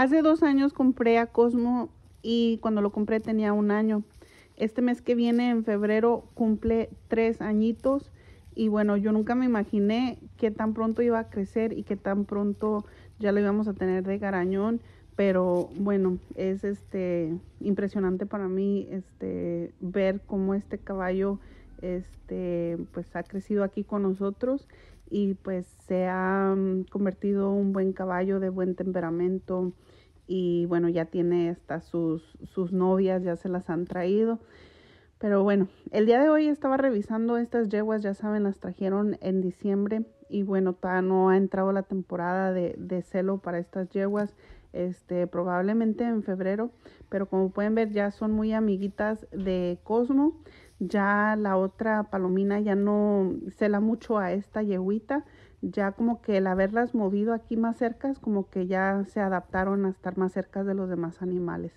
Hace dos años compré a Cosmo y cuando lo compré tenía un año. Este mes que viene, en febrero, cumple tres añitos. Y bueno, yo nunca me imaginé que tan pronto iba a crecer y que tan pronto ya lo íbamos a tener de garañón. Pero bueno, es este impresionante para mí este ver cómo este caballo este, pues ha crecido aquí con nosotros y pues se ha mm, convertido un buen caballo de buen temperamento y bueno, ya tiene estas sus, sus novias, ya se las han traído. Pero bueno, el día de hoy estaba revisando estas yeguas, ya saben, las trajeron en diciembre y bueno, no ha entrado la temporada de, celo para estas yeguas, este, probablemente en febrero, pero como pueden ver ya son muy amiguitas de Cosmo, ya la otra palomina ya no cela mucho a esta yeguita. Ya como que el haberlas movido aquí más cerca, como que ya se adaptaron a estar más cerca de los demás animales.